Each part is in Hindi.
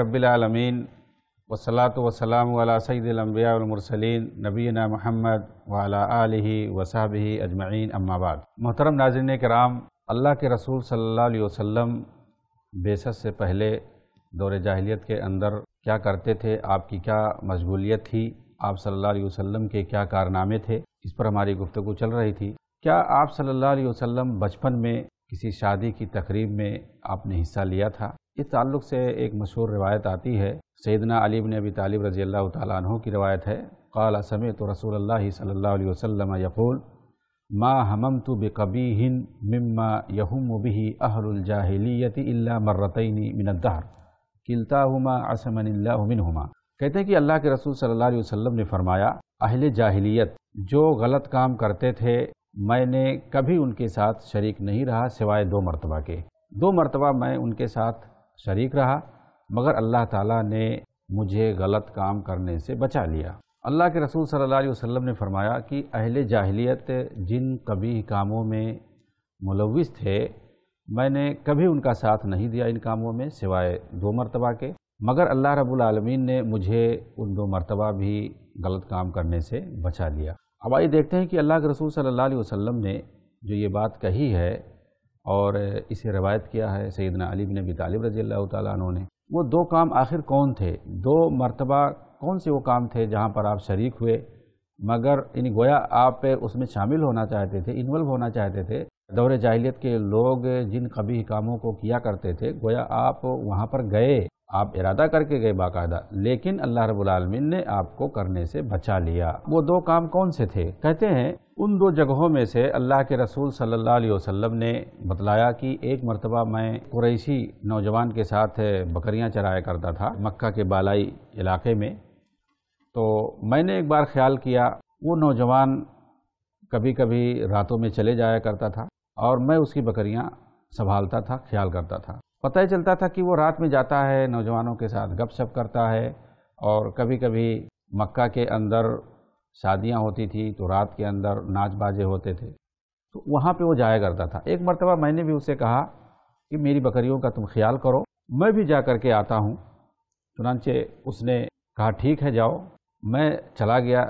रबीआलमीन वसलात वसलाम सईदम्बियामरसलिन नबीना महमद वाला वसाब अजमैन अम्माबाद मोहतरम नाजरन कराम अल्लाह के रसूल सल्ला वसम बेसत से पहले दौरे जाहलीत के अंदर क्या करते थे आपकी क्या मशगूलियत थी आप सल्ला वसम के क्या कारनामे थे इस पर हमारी गुफ्तु चल रही थी क्या आप सल्ला वसम बचपन में किसी शादी की तकरीब में आपने हिस्सा लिया था इस ताल्लुक से एक मशहूर रिवायत आती है सैदना अलीब ने अभी तालिब रजी अल्लाह तु की रवायत है कल समय तो रसूल अल्लाह सल्ला वसम यकूल माँ हमम तो बेकबी हिन मम्मा यहम बिही अहलजाहलीत मर्रतनी मिनदार किलता हुमा असमनिल्ला हुमा कहते हैं कि अल्लाह के रसूल सल्लल्लाहु अलैहि वसल्लम ने फरमाया अहिल जाहिलियत जो गलत काम करते थे मैंने कभी उनके साथ शरीक नहीं रहा सिवाय दो मरतबा के दो मरतबा मैं उनके साथ शरीक रहा मगर अल्लाह ताला ने मुझे गलत काम करने से बचा लिया अल्लाह के रसूल सल्लल्लाहु अलैहि वसल्लम ने फरमाया कि अहल जाहिलियत जिन कभी कामों में मुलविस थे मैंने कभी उनका साथ नहीं दिया इन कामों में सिवाय दो मरतबा के मगर अल्लाह रब्बुल आलमीन ने मुझे उन दो मरतबा भी गलत काम करने से बचा लिया अब आइए देखते हैं कि अल्लाह के रसूल सल्लल्लाहु अलैहि वसल्लम ने जो ये बात कही है और इसे रवायत किया है सैदना अली बिन भी तालब रजी अल्लाह तु ने वो दो काम आखिर कौन थे दो मरतबा कौन से वो काम थे जहाँ पर आप शरीक हुए मगर इन गोया आप उसमें शामिल होना चाहते थे इन्वॉल्व होना चाहते थे दौर जाहलीत के लोग जिन कभी कामों को किया करते थे गोया आप वहाँ पर गए आप इरादा करके गए बाकायदा लेकिन अल्लाह रबालमीन ने आपको करने से बचा लिया वो दो काम कौन से थे कहते हैं उन दो जगहों में से अल्लाह के रसूल सल्लल्लाहु अलैहि वसल्लम ने बतलाया कि एक मरतबा मैं कुरैशी नौजवान के साथ बकरियां चराया करता था मक्का के बालाई इलाके में तो मैंने एक बार ख्याल किया वो नौजवान कभी कभी रातों में चले जाया करता था और मैं उसकी बकरियाँ संभालता था ख्याल करता था पता ही चलता था कि वो रात में जाता है नौजवानों के साथ गपशप करता है और कभी कभी मक्का के अंदर शादियां होती थी तो रात के अंदर नाच बाजे होते थे तो वहाँ पे वो जाया करता था एक मरतबा मैंने भी उसे कहा कि मेरी बकरियों का तुम ख्याल करो मैं भी जा कर के आता हूँ चुनानचे उसने कहा ठीक है जाओ मैं चला गया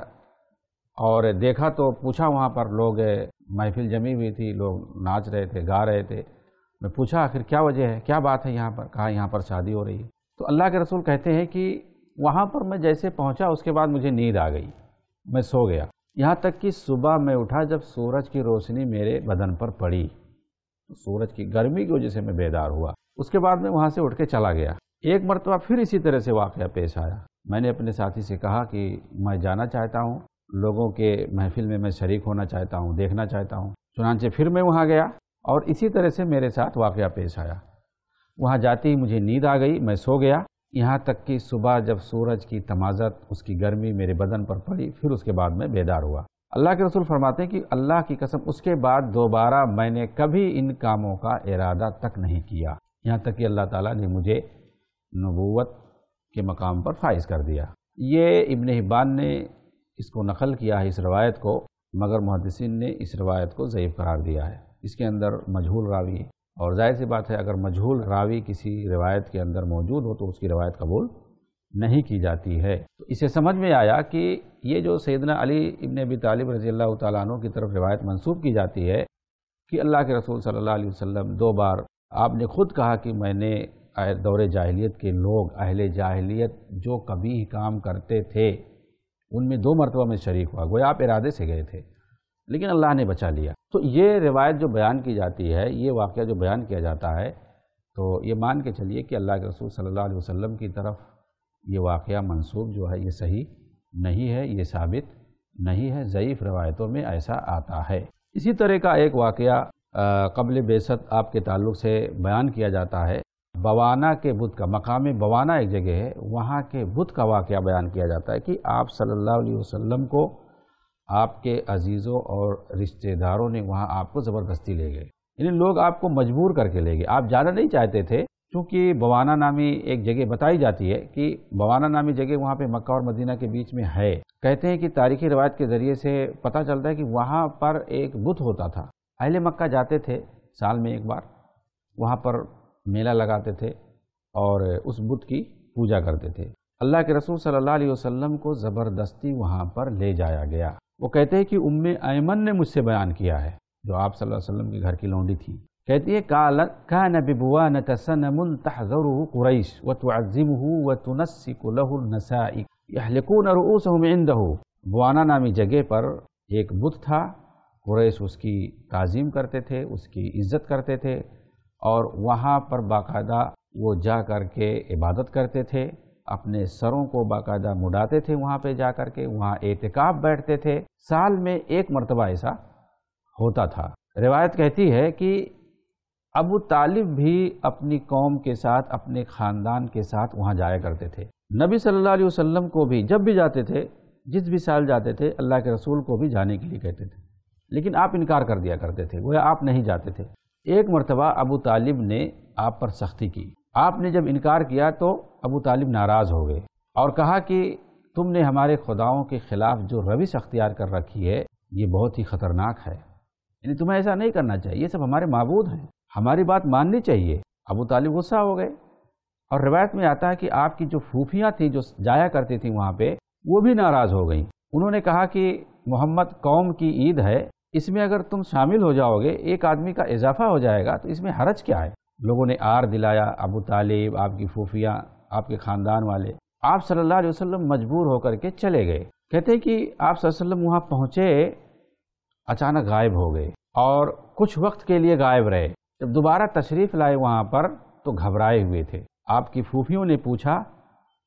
और देखा तो पूछा वहाँ पर लोग महफिल जमी हुई थी लोग नाच रहे थे गा रहे थे मैं पूछा आखिर क्या वजह है क्या बात है यहाँ पर कहा यहाँ पर शादी हो रही है तो अल्लाह के रसूल कहते हैं कि वहाँ पर मैं जैसे पहुँचा उसके बाद मुझे नींद आ गई मैं सो गया यहाँ तक कि सुबह मैं उठा जब सूरज की रोशनी मेरे बदन पर पड़ी तो सूरज की गर्मी की वजह से मैं बेदार हुआ उसके बाद मैं वहाँ से उठ के चला गया एक मरतबा फिर इसी तरह से वाक़ पेश आया मैंने अपने साथी से कहा कि मैं जाना चाहता हूँ लोगों के महफिल में मैं शरीक होना चाहता हूँ देखना चाहता हूँ चुनानचे फिर मैं वहाँ गया और इसी तरह से मेरे साथ वाक़ पेश आया वहाँ जाते ही मुझे नींद आ गई मैं सो गया यहाँ तक कि सुबह जब सूरज की तमाजत उसकी गर्मी मेरे बदन पर पड़ी फिर उसके बाद मैं बेदार हुआ अल्लाह के रसूल फरमाते हैं कि अल्लाह की कसम उसके बाद दोबारा मैंने कभी इन कामों का इरादा तक नहीं किया यहाँ तक कि अल्लाह ताला ने मुझे नबूवत के मकाम पर फाइज कर दिया ये इबन हिबान ने इसको नकल किया है इस रवायत को मगर मुहदसिन ने इस रवायत को ज़यीफ़ करार दिया है इसके अंदर मजहूल रावी और जाहिर सी बात है अगर मजहूल रावी किसी रिवायत के अंदर मौजूद हो तो उसकी रिवायत कबूल नहीं की जाती है तो इसे समझ में आया कि ये जो सैदना अली इबन अबी तालिब रजी अल्लाह तु की तरफ रिवायत मंसूब की जाती है कि अल्लाह के रसूल सल्लल्लाहु अलैहि वसल्लम दो बार आपने खुद कहा कि मैंने दौर जाहलीत के लोग अहल जाहलीत जो कभी काम करते थे उनमें दो मरतबा में शरीक हुआ गोया आप इरादे से गए थे लेकिन अल्लाह ने बचा लिया तो ये रिवायत जो बयान की जाती है ये वाक़ जो बयान किया जाता है तो ये मान के चलिए कि अल्लाह के रसूल सल्ला वसम की तरफ ये वाक़ मनसूब जो है ये सही नहीं है ये साबित नहीं है ज़यीफ़ रवायतों में ऐसा आता है इसी तरह का एक वाक़ कबल बेसत आपके ताल्लुक से बयान किया जाता है बवाना के बुत का मकामी बवाना एक जगह है वहाँ के बुत का वाक़ बयान किया जाता है कि आप सल्ला वसम को आपके अजीज़ों और रिश्तेदारों ने वहाँ आपको ज़बरदस्ती ले गए यानी लोग आपको मजबूर करके ले गए आप जाना नहीं चाहते थे क्योंकि बवाना नामी एक जगह बताई जाती है कि बवाना नामी जगह वहाँ पे मक्का और मदीना के बीच में है कहते हैं कि तारीखी रवायत के ज़रिए से पता चलता है कि वहाँ पर एक बुत होता था अहले मक्का जाते थे साल में एक बार वहाँ पर मेला लगाते थे और उस बुत की पूजा करते थे अल्लाह के रसूल सल्लल्लाहु अलैहि वसल्लम को ज़बरदस्ती वहाँ पर ले जाया गया वो कहते हैं कि उम्म ऐमन ने मुझसे बयान किया है जो आप सल्लल्लाहु अलैहि वसल्लम के घर की लौंडी थी कहती है काल का नबिबुआ न तसनमुल तहजर कुरैश व तो अजिम तुज़िम व तुनसिकुलनसाइकून रऊस इंदहू बुआना नामी जगह पर एक बुत था कुरैश उसकी ताज़ीम करते थे उसकी इज्जत करते थे और वहाँ पर बाकायदा वो जा कर के इबादत करते थे अपने सरों को बाकायदा मुड़ाते थे वहाँ पे जा कर के वहाँ एहतिकाफ बैठते थे साल में एक मरतबा ऐसा होता था रिवायत कहती है कि अबू तालिब भी अपनी कौम के साथ अपने ख़ानदान के साथ वहाँ जाया करते थे नबी सल्लल्लाहु अलैहि वसल्लम को भी जब भी जाते थे जिस भी साल जाते थे अल्लाह के रसूल को भी जाने के लिए कहते थे लेकिन आप इनकार कर दिया करते थे वह आप नहीं जाते थे एक मरतबा अबू तालिब ने आप पर सख्ती की आपने जब इनकार किया तो अबू तालिब नाराज़ हो गए और कहा कि तुमने हमारे खुदाओं के ख़िलाफ़ जो रविश अख्तियार कर रखी है ये बहुत ही ख़तरनाक है यानी तुम्हें ऐसा नहीं करना चाहिए ये सब हमारे मबूद हैं हमारी बात माननी चाहिए अबू तालिब गुस्सा हो गए और रिवायत में आता है कि आपकी जो फूफियाँ थीं जो जाया करती थीं वहाँ पर वो भी नाराज़ हो गई उन्होंने कहा कि मोहम्मद कौम की ईद है इसमें अगर तुम शामिल हो जाओगे एक आदमी का इजाफा हो जाएगा तो इसमें हरज क्या है लोगों ने आर दिलाया अबू तालिब आपकी फूफिया आपके ख़ानदान वाले आप सल्लल्लाहु अलैहि वसल्लम मजबूर होकर के चले गए कहते हैं कि आप वसल्लम वहाँ पहुँचे अचानक गायब हो गए और कुछ वक्त के लिए गायब रहे जब दोबारा तशरीफ़ लाए वहाँ पर तो घबराए हुए थे आपकी फूफियों ने पूछा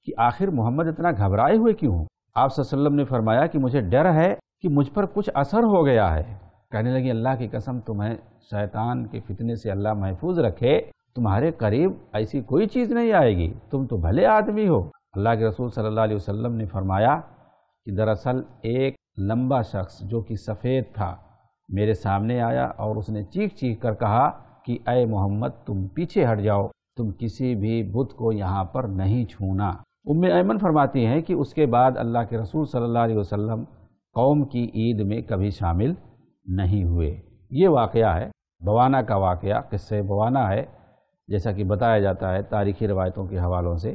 कि आखिर मोहम्मद इतना घबराए हुए क्यों आप वसल्लम ने फरमाया कि मुझे डर है कि मुझ पर कुछ असर हो गया है कहने लगी अल्लाह की कसम तुम्हें शैतान के फितने से अल्लाह महफूज रखे तुम्हारे करीब ऐसी कोई चीज़ नहीं आएगी तुम तो भले आदमी हो अल्लाह के रसूल सल्लल्लाहु अलैहि वसल्लम ने फरमाया कि दरअसल एक लंबा शख्स जो कि सफ़ेद था मेरे सामने आया और उसने चीख चीख कर कहा कि अय मोहम्मद तुम पीछे हट जाओ तुम किसी भी बुत को यहाँ पर नहीं छूना उम ऐमन फरमाती हैं कि उसके बाद अल्लाह के रसूल सल्लल्लाहु अलैहि वसल्लम कौम की ईद में कभी शामिल नहीं हुए ये वाक़ है बवाना का वाक़ किस्से बवाना है जैसा कि बताया जाता है तारीखी रवायतों के हवालों से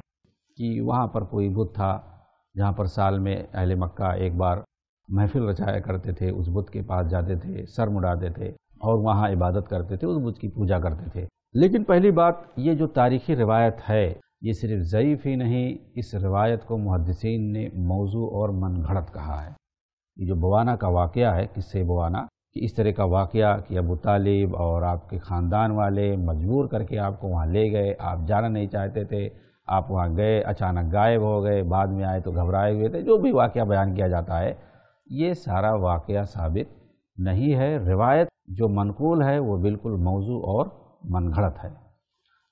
कि वहाँ पर कोई बुत था जहाँ पर साल में अहल मक्का एक बार महफिल रचाया करते थे उस बुत के पास जाते थे सर मुड़ाते थे और वहाँ इबादत करते थे उस बुत की पूजा करते थे लेकिन पहली बात ये जो तारीखी रवायत है ये सिर्फ ज़यीफ़ ही नहीं इस रिवायत को मुहदसिन ने मौजू और मनगढ़त कहा है ये जो बवाना का वाक़ है किस्से बवाना कि इस तरह का वाक़ कि अबू तालिब और आपके ख़ानदान वाले मजबूर करके आपको वहाँ ले गए आप जाना नहीं चाहते थे आप वहाँ गए अचानक गायब हो गए बाद में आए तो घबराए हुए थे जो भी वाक़ बयान किया जाता है ये सारा वाक़ साबित नहीं है रिवायत जो मनकूल है वो बिल्कुल मौजू और घड़त है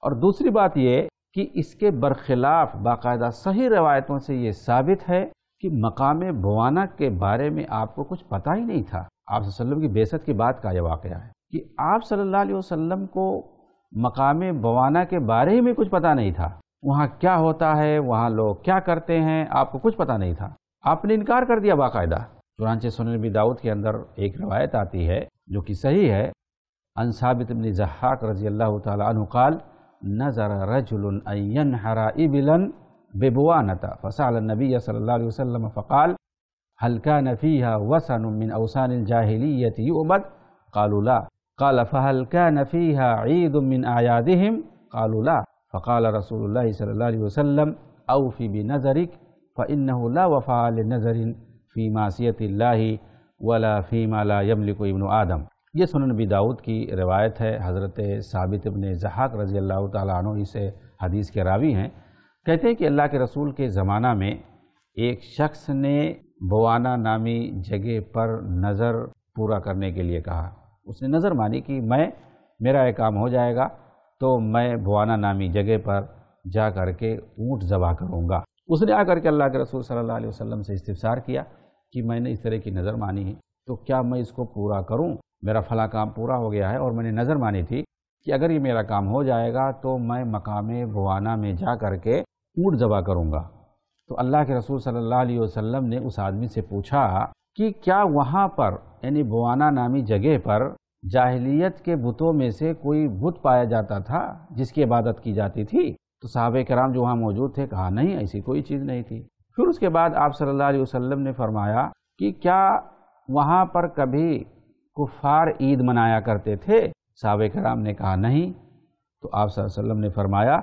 और दूसरी बात ये कि इसके बरखिलाफ़ बाकायदा सही रवायतों से ये साबित है कि मकाम बवाना के बारे में आपको कुछ पता ही नहीं था आप की बेसत की बात का यह वाक़ है कि आप सल्लल्लाहु अलैहि वसल्लम को मकाम बवाना के बारे में कुछ पता नहीं था वहाँ क्या होता है वहाँ लोग क्या करते हैं आपको कुछ पता नहीं था आपने इनकार कर दिया बाकायदा चुनानचे सुनबी दाऊद के अंदर एक रवायत आती है जो कि सही है अनसाबित जहाक रजी अल्लाह तुकाल नज़र रजुलन हरा इबिलन बेबुआ नता नबी सल्ला वसलम फ़काल हल्का नफी वसन मिन अवसान जाहिलियत उमद कालूला काल फ़हल्का नफ़ीहा ईद मिन आयादहम कालूला फ़काल रसूल सल्ला वसलम अवफ़ी बिन नज़रिक फ़िनला वफ़ाल नज़रिन फ़ी मासीत वला फ़ीमा ला यमलिक इबन आदम ये सुन नबी दाऊद की रवायत है हज़रत साबित इबन जहाक रज़ी अल्लाह तु इसे हदीस के रावी हैं कहते हैं कि अल्लाह के रसूल के ज़माना में एक शख्स ने बोवाना नामी जगह पर नज़र पूरा करने के लिए कहा उसने नज़र मानी कि मैं मेरा यह काम हो जाएगा तो मैं बुआना नामी जगह पर जा कर के ऊँट जबा करूँगा उसने आकर के अल्लाह के रसूल सल्लल्लाहु अलैहि वसल्लम से इस्तार किया कि मैंने इस तरह की नज़र मानी है तो क्या मैं इसको पूरा करूँ मेरा फला काम पूरा हो गया है और मैंने नज़र मानी थी कि अगर ये मेरा काम हो जाएगा तो मैं मकाम बवाना में जा कर के ऊँट जबा करूँगा तो अल्लाह के रसूल सल्लल्लाहु अलैहि वसल्लम ने उस आदमी से पूछा कि क्या वहाँ पर यानी बुआना नामी जगह पर जाहलीत के बुतों में से कोई बुत पाया जाता था जिसकी इबादत की जाती थी तो साहब कराम जो वहाँ मौजूद थे कहा नहीं ऐसी कोई चीज़ नहीं थी फिर उसके बाद आप सल्ला अलैहि ने फरमाया कि क्या वहाँ पर कभी कुफार ईद मनाया करते थे साहब कराम ने कहा नहीं तो आप वसल्लम ने फरमाया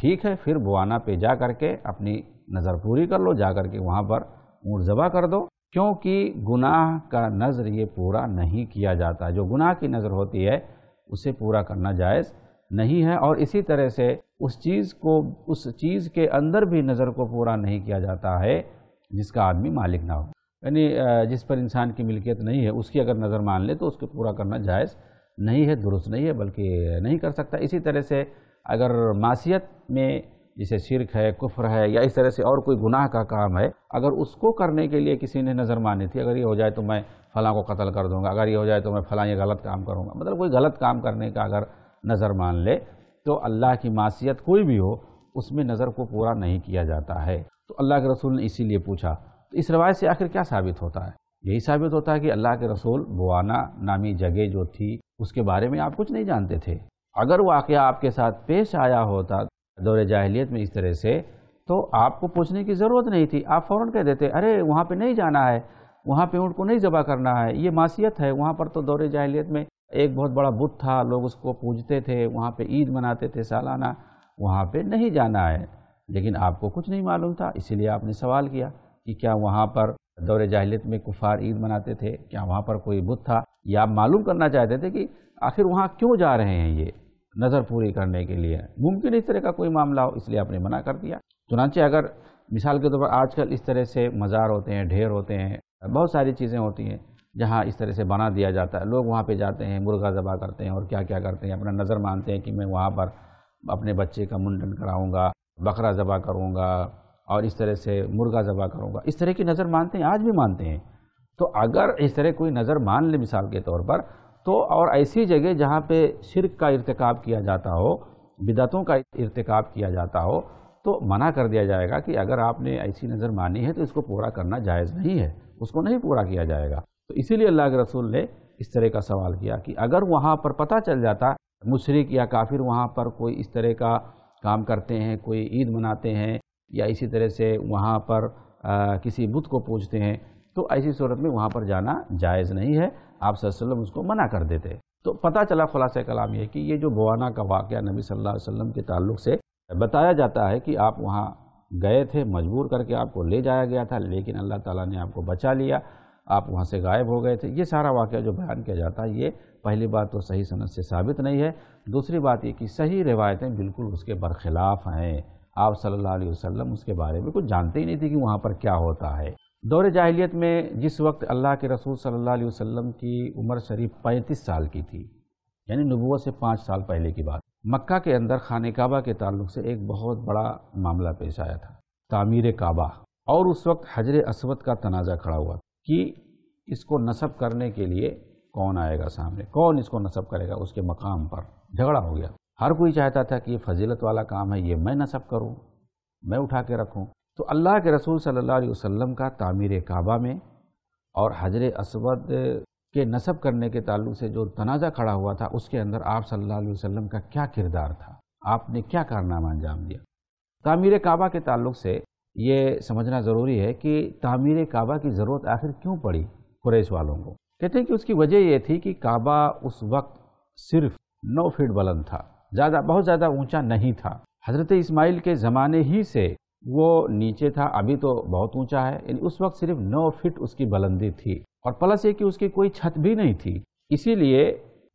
ठीक है फिर बुआना पे जा करके अपनी नज़र पूरी कर लो जा के वहाँ पर ऊँट ज़बा कर दो क्योंकि गुनाह का नज़र ये पूरा नहीं किया जाता जो गुनाह की नज़र होती है उसे पूरा करना जायज़ नहीं है और इसी तरह से उस चीज़ को उस चीज़ के अंदर भी नज़र को पूरा नहीं किया जाता है जिसका आदमी मालिक ना हो यानी जिस पर इंसान की मिल्कियत नहीं है उसकी अगर नज़र मान ले तो उसको पूरा करना जायज़ नहीं है दुरुस्त नहीं है बल्कि नहीं कर सकता इसी तरह से अगर मासीत में जिसे शिरक है कुफ्र है या इस तरह से और कोई गुनाह का काम है अगर उसको करने के लिए किसी ने नज़र मानी थी अगर ये हो जाए तो मैं फलां को कत्ल कर दूंगा अगर ये हो जाए तो मैं फलां ये गलत काम करूँगा मतलब कोई गलत काम करने का अगर नज़र मान ले तो अल्लाह की मासीत कोई भी हो उसमें नज़र को पूरा नहीं किया जाता है तो अल्लाह के रसूल ने इसीलिए पूछा तो इस रवायत से आखिर क्या साबित होता है यही साबित होता है कि अल्लाह के रसूल बुआना नामी जगह जो थी उसके बारे में आप कुछ नहीं जानते थे अगर वाक़ आपके साथ पेश आया होता दौर जाहलीत में इस तरह से तो आपको पूछने की ज़रूरत नहीं थी आप फ़ौर कह देते अरे वहाँ पर नहीं जाना है वहाँ पे उनको नहीं जबा करना है ये मासीत है वहाँ पर तो दौरे जाहलीत में एक बहुत बड़ा बुत था लोग उसको पूजते थे वहाँ पर ईद मनाते थे सालाना वहाँ पर नहीं जाना है लेकिन आपको कुछ नहीं मालूम था इसीलिए आपने सवाल किया कि क्या वहाँ पर दौरे जाहलीत में कुफार ईद मनाते थे क्या वहाँ पर कोई बुत था या आप मालूम करना चाहते थे कि आखिर वहाँ क्यों जा रहे हैं ये नज़र पूरी करने के लिए मुमकिन इस तरह का कोई मामला हो इसलिए आपने मना कर दिया चुनाचे अगर मिसाल के तौर पर आजकल इस तरह से मज़ार होते हैं ढेर होते हैं बहुत सारी चीज़ें होती हैं जहाँ इस तरह से बना दिया जाता है लोग वहाँ पे जाते हैं मुर्गा ज़बा करते हैं और क्या क्या करते हैं अपना नज़र मानते हैं कि मैं वहाँ पर अपने बच्चे का मुंडन कराऊँगा बकरा ज़बा करूँगा और इस तरह से मुर्गा ज़बा करूँगा इस तरह की नज़र मानते हैं आज भी मानते हैं तो अगर इस तरह कोई नज़र मान ले मिसाल के तौर पर तो और ऐसी जगह जहाँ पे शिरक का इरतकब किया जाता हो बिदतों का इरतकब किया जाता हो तो मना कर दिया जाएगा कि अगर आपने ऐसी नज़र मानी है तो इसको पूरा करना जायज़ नहीं है उसको नहीं पूरा किया जाएगा तो इसीलिए अल्लाह के रसूल ने इस तरह का सवाल किया कि अगर वहाँ पर पता चल जाता मुशरक या काफिर वहाँ पर कोई इस तरह का काम करते हैं कोई ईद मनाते हैं या इसी तरह से वहाँ पर आ, किसी बुद्ध को पूजते हैं तो ऐसी सूरत में वहाँ पर जाना जायज़ नहीं है आप सल्लम उसको मना कर देते तो पता चला खुलास कलाम ये कि ये जो बवाना का वाक़ नबी सल्ला वम के तल्ल से बताया जाता है कि आप वहाँ गए थे मजबूर करके आपको ले जाया गया था लेकिन अल्लाह ताला ने आपको बचा लिया आप वहाँ से गायब हो गए थे ये सारा वाक़ जो बयान किया जाता है ये पहली बात तो सही सनत से साबित नहीं है दूसरी बात ये कि सही रिवायतें बिल्कुल उसके बरखिलाफ़ हैं आप सल्लल्लाहु अलैहि वसल्लम उसके बारे में कुछ जानते ही नहीं थे कि वहाँ पर क्या होता है दौर जाहिलियत में जिस वक्त अल्लाह के रसूल सल्लल्लाहु अलैहि वसल्लम की उम्र शरीफ पैंतीस साल की थी यानी नबूत से पाँच साल पहले की बात मक्का के अंदर खान काबा के ताल्लुक से एक बहुत बड़ा मामला पेश आया था तामीर काबा और उस वक्त हजर असवद का तनाज़ा खड़ा हुआ कि इसको नसब करने के लिए कौन आएगा सामने कौन इसको नसब करेगा उसके मकाम पर झगड़ा हो गया हर कोई चाहता था कि ये फजीलत वाला काम है ये मैं नसब करूँ मैं उठा के रखूँ तो अल्लाह के रसूल सल्लल्लाहु अलैहि वसल्लम का तामीर काबा में और हजर असवद के नसब करने के ताल्लुक से जो तनाज़ा खड़ा हुआ था उसके अंदर आप सल्लल्लाहु अलैहि वसल्लम का क्या किरदार था आपने क्या कारनामा अंजाम दिया तामीर काबा के ताल्लुक से ये समझना ज़रूरी है कि तामीर काबा की ज़रूरत आखिर क्यों पड़ी कुरैश वालों को कहते हैं कि उसकी वजह यह थी कि काबा उस वक्त सिर्फ नौ फीट बुलंद था ज़्यादा बहुत ज़्यादा ऊंचा नहीं था हज़रत इस्माइल के ज़माने ही से वो नीचे था अभी तो बहुत ऊंचा है यानी उस वक्त सिर्फ नौ फिट उसकी बुलंदी थी और प्लस ये कि उसकी कोई छत भी नहीं थी इसीलिए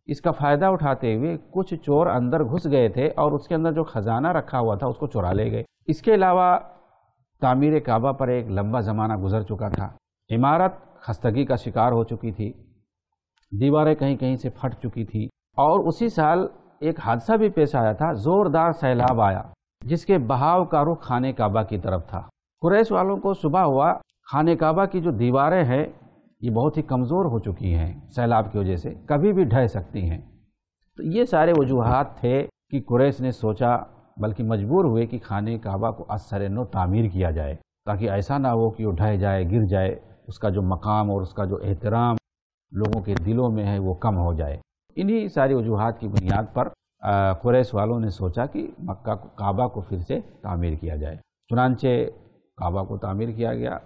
इसका फ़ायदा उठाते हुए कुछ चोर अंदर घुस गए थे और उसके अंदर जो ख़जाना रखा हुआ था उसको चुरा ले गए इसके अलावा तामीर काबा पर एक लंबा ज़माना गुजर चुका था इमारत खस्तगी का शिकार हो चुकी थी दीवारें कहीं कहीं से फट चुकी थी और उसी साल एक हादसा भी पेश आया था ज़ोरदार सैलाब आया जिसके बहाव का रुख खाने काबा की तरफ था कुरैश वालों को सुबह हुआ खाने काबा की जो दीवारें हैं ये बहुत ही कमज़ोर हो चुकी हैं सैलाब की वजह से कभी भी ढह सकती हैं तो ये सारे वजूहत थे कि कुरैश ने सोचा बल्कि मजबूर हुए कि खाने काबा को असर नो तामीर किया जाए ताकि ऐसा ना हो कि वो ढह जाए गिर जाए उसका जो मकाम और उसका जो एहतराम लोगों के दिलों में है वो कम हो जाए इन्हीं सारी वजूहत की बुनियाद पर कुरैश वालों ने सोचा कि मक्का को काबा को फिर से तामीर किया जाए चुनानचे काबा को तामीर किया गया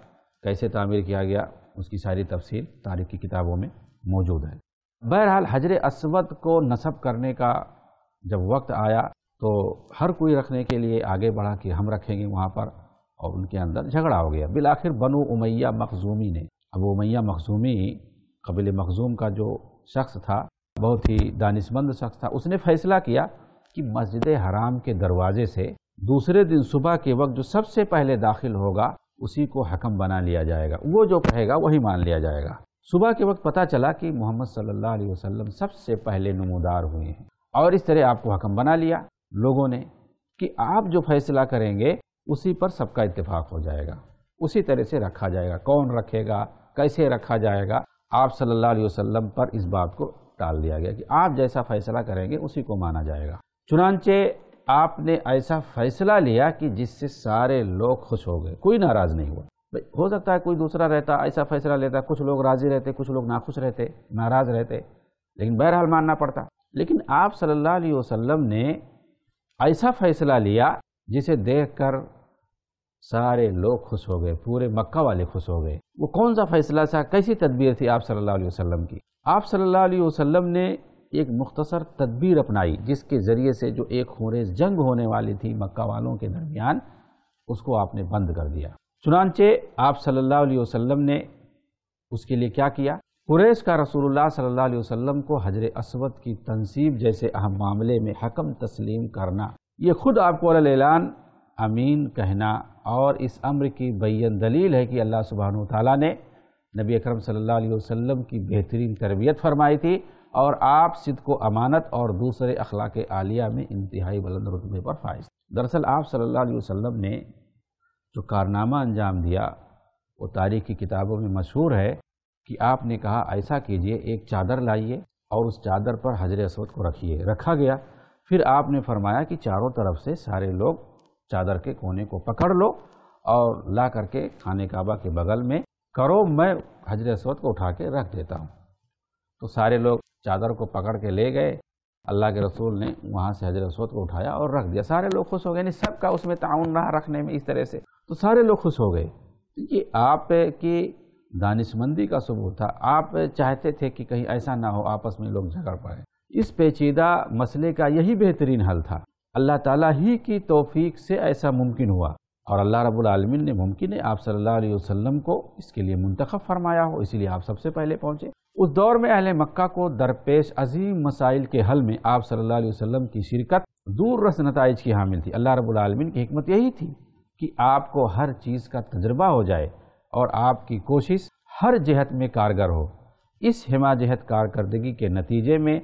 कैसे तामीर किया गया उसकी सारी तफसील तारीख की किताबों में मौजूद है बहरहाल हजर असवद को नसब करने का जब वक्त आया तो हर कोई रखने के लिए आगे बढ़ा कि हम रखेंगे वहाँ पर और उनके अंदर झगड़ा हो गया बिल आखिर बनु उमैया मखजूमी ने अब उमैया मखजूमी कबिल मखजूम का जो शख्स था बहुत ही दानिशमंद शख्स था उसने फैसला किया कि मस्जिद हराम के दरवाजे से दूसरे दिन सुबह के वक्त जो सबसे पहले दाखिल होगा उसी को हकम बना लिया जाएगा वो जो कहेगा वही मान लिया जाएगा सुबह के वक्त पता चला कि मोहम्मद सल्लल्लाहु अलैहि वसल्लम सबसे पहले नमोदार हुए हैं और इस तरह आपको हकम बना लिया लोगों ने कि आप जो फैसला करेंगे उसी पर सबका इतफाक हो जाएगा उसी तरह से रखा जाएगा कौन रखेगा कैसे रखा जाएगा आप सल्लल्लाहु अलैहि वसल्लम पर इस बात को टाल दिया गया कि आप जैसा फैसला करेंगे उसी को माना जाएगा चुनानचे आपने ऐसा फैसला लिया कि जिससे सारे लोग खुश हो गए कोई नाराज़ नहीं हुआ भाई हो सकता है कोई दूसरा रहता ऐसा फैसला लेता कुछ लोग राज़ी रहते कुछ लोग नाखुश रहते नाराज़ रहते लेकिन बहरहाल मानना पड़ता लेकिन आप सल्लल्लाहु अलैहि वसल्लम ने ऐसा फैसला लिया जिसे देखकर सारे लोग खुश हो गए पूरे मक्का वाले खुश हो गए वो कौन सा फैसला था कैसी तदबीर थी आप सल्लल्लाहु अलैहि वसल्लम की आप सल्लल्लाहु अलैहि वसल्लम ने एक मुख्तसर तदबीर अपनाई जिसके ज़रिए से जो एक होरेज जंग होने वाली थी मक्का वालों के दरमियान उसको आपने बंद कर दिया चुनानचे आप सल्लल्लाहु अलैहि वसल्लम ने उसके लिए क्या किया कुरेश का रसूलुल्लाह सल्लल्लाहु अलैहि वसल्लम को हजर असवद की तनसीब जैसे अहम मामले में हकम तस्लीम करना ये खुद आपको अलान अमीन कहना और इस अम्र की बैन दलील है कि अल्लाह सुबहान तला ने नबी अकरम सल्लल्लाहु अलैहि वसल्लम की बेहतरीन तरबियत फरमाई थी और आप सिद को अमानत और दूसरे अखलाक आलिया में इंतहाई बुलंद रुतबे पर फायज दरअसल आप सल्लल्लाहु अलैहि वसल्लम ने जो कारनामा अंजाम दिया वो तारीख़ की किताबों में मशहूर है कि आपने कहा ऐसा कीजिए एक चादर लाइए और उस चादर पर हजर असवद को रखिए रखा गया फिर आपने फरमाया कि चारों तरफ से सारे लोग चादर के कोने को पकड़ लो और ला करके खाने काबा के बगल में करो मैं हजर असवद को उठा के रख देता हूँ तो सारे लोग चादर को पकड़ के ले गए अल्लाह के रसूल ने वहाँ से हजर असवद को उठाया और रख दिया सारे लोग खुश हो गए यानी सबका उसमें ताउन रहा रखने में इस तरह से तो सारे लोग खुश हो गए तो ये आप की दानिशमंदी का सबूत था आप चाहते थे कि कहीं ऐसा ना हो आपस में लोग झगड़ पाए इस पेचीदा मसले का यही बेहतरीन हल था अल्लाह ताला ही की तोफीक से ऐसा मुमकिन हुआ और अल्लाह रब्बुल आलमीन ने मुमकिन है आप सल्लल्लाहु अलैहि वसल्लम को इसके लिए मुंतखब फरमाया हो इसीलिए आप सबसे पहले पहुँचे उस दौर में अहल मक्का को दरपेश अजीम मसाइल के हल में आप सल्लल्लाहु अलैहि वसल्लम की शिरकत दूर रस नतज की हामिल थी अल्लाह रब्बुल आलमीन की हमत यही थी कि आपको हर चीज़ का तजर्बा हो जाए और आपकी कोशिश हर जहत में कारगर हो इस हिमा जहत कारकर्दगी के नतीजे में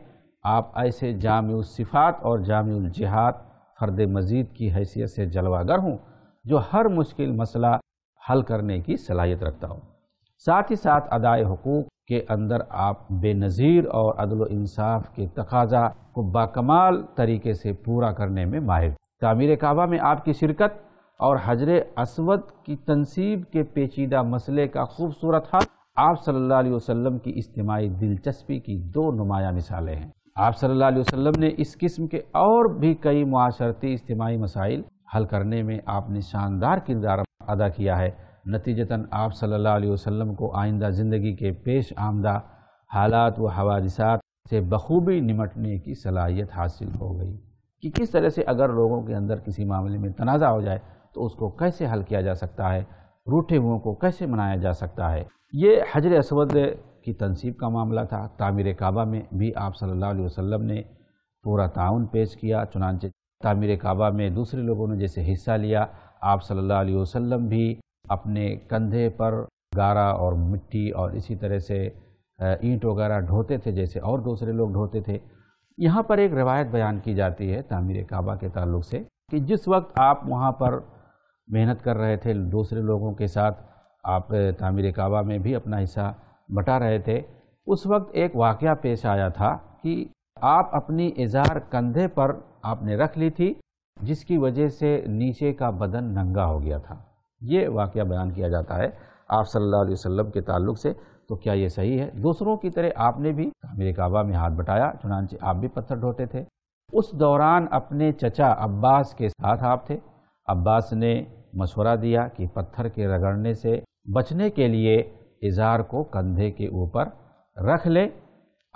आप ऐसे जाम सिफ़ात और जाम जिहाद फ़र्द मजीद की हैसियत से जलवागर हों जो हर मुश्किल मसला हल करने की सलाहियत रखता हो साथ ही साथ अदाए हकूक़ के अंदर आप बेनज़ीर और अदल इंसाफ के तकाजा को बाकमाल तरीके से पूरा करने में माहिर तमीर काबा में आपकी शिरकत और हजर असवद की तनसीब के पेचीदा मसले का खूबसूरत हल आप सल्लल्लाहु अलैहि वसल्लम की इज्तमाही दिलचस्पी की दो नुमाया मिसालें हैं आप सल्लल्लाहु अलैहि वसल्लम ने इस किस्म के और भी कई माशरती इज्तमाही मसाइल हल करने में आपने शानदार किरदार अदा किया है नतीजतन आप सल्लल्लाहु अलैहि वसल्लम को आइंदा ज़िंदगी के पेश आमदा हालात व हवादिसात से बखूबी निमटने की सलाहियत हासिल हो गई कि किस तरह से अगर लोगों के अंदर किसी मामले में तनाज़ा हो जाए तो उसको कैसे हल किया जा सकता है रूठे हुओं को कैसे मनाया जा सकता है ये हजर असवद की तनसीब का मामला था तामिर काबा में भी आप सल्लल्लाहु अलैहि वसल्लम ने पूरा ताउन पेश किया चुनानचे तामीर काबा में दूसरे लोगों ने जैसे हिस्सा लिया आप सल्लल्लाहु अलैहि वसल्लम भी अपने कंधे पर गारा और मिट्टी और इसी तरह से ईंट वगैरह ढोते थे जैसे और दूसरे लोग ढोते थे यहाँ पर एक रिवायत बयान की जाती है तामीर काबा के ताल्लुक से कि जिस वक्त आप वहाँ पर मेहनत कर रहे थे दूसरे लोगों के साथ आप तामीर काबा में भी अपना हिस्सा बटा रहे थे उस वक्त एक वाक़ पेश आया था कि आप अपनी इजार कंधे पर आपने रख ली थी जिसकी वजह से नीचे का बदन नंगा हो गया था ये वाक़ बयान किया जाता है आप सल्ला वसम के ताल्लुक से तो क्या ये सही है दूसरों की तरह आपने भी मेरे काबा में हाथ बटाया चुनानचे आप भी पत्थर ढोते थे उस दौरान अपने चचा अब्बास के साथ आप थे अब्बास ने मशवरा दिया कि पत्थर के रगड़ने से बचने के लिए इज़ार को कंधे के ऊपर रख लें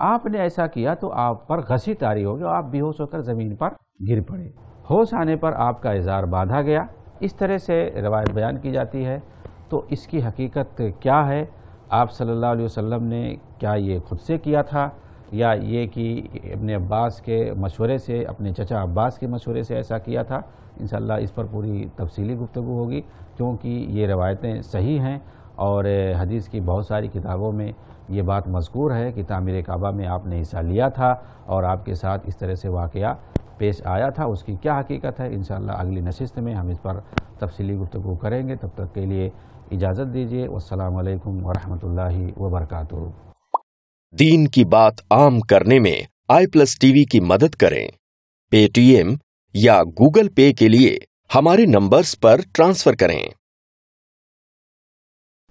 आपने ऐसा किया तो आप पर घसी तारी होगी आप बेहोश होकर ज़मीन पर गिर पड़े होश आने पर आपका इजहार बांधा गया इस तरह से रवायत बयान की जाती है तो इसकी हकीकत क्या है आप सल्लल्लाहु अलैहि वसल्लम ने क्या ये खुद से किया था या ये कि अपने अब्बास के मशवरे से अपने चचा अब्बास के मशवरे से ऐसा किया था इन इस पर पूरी तफसीली गुफ्तु होगी क्योंकि ये रवायतें सही हैं और हदीस की बहुत सारी किताबों में ये बात मजकूर है कि तामिर काबा में आपने हिस्सा लिया था और आपके साथ इस तरह से वाक़ पेश आया था उसकी क्या हकीकत है इन अगली नशस्त में हम इस पर तफसली गुफ्तु करेंगे तब तक के लिए इजाज़त दीजिए वालकम वरहमल वबरक दीन की बात आम करने में आई प्लस टीवी की मदद करें पेटीएम या गूगल पे के लिए हमारे नंबर्स पर ट्रांसफर करें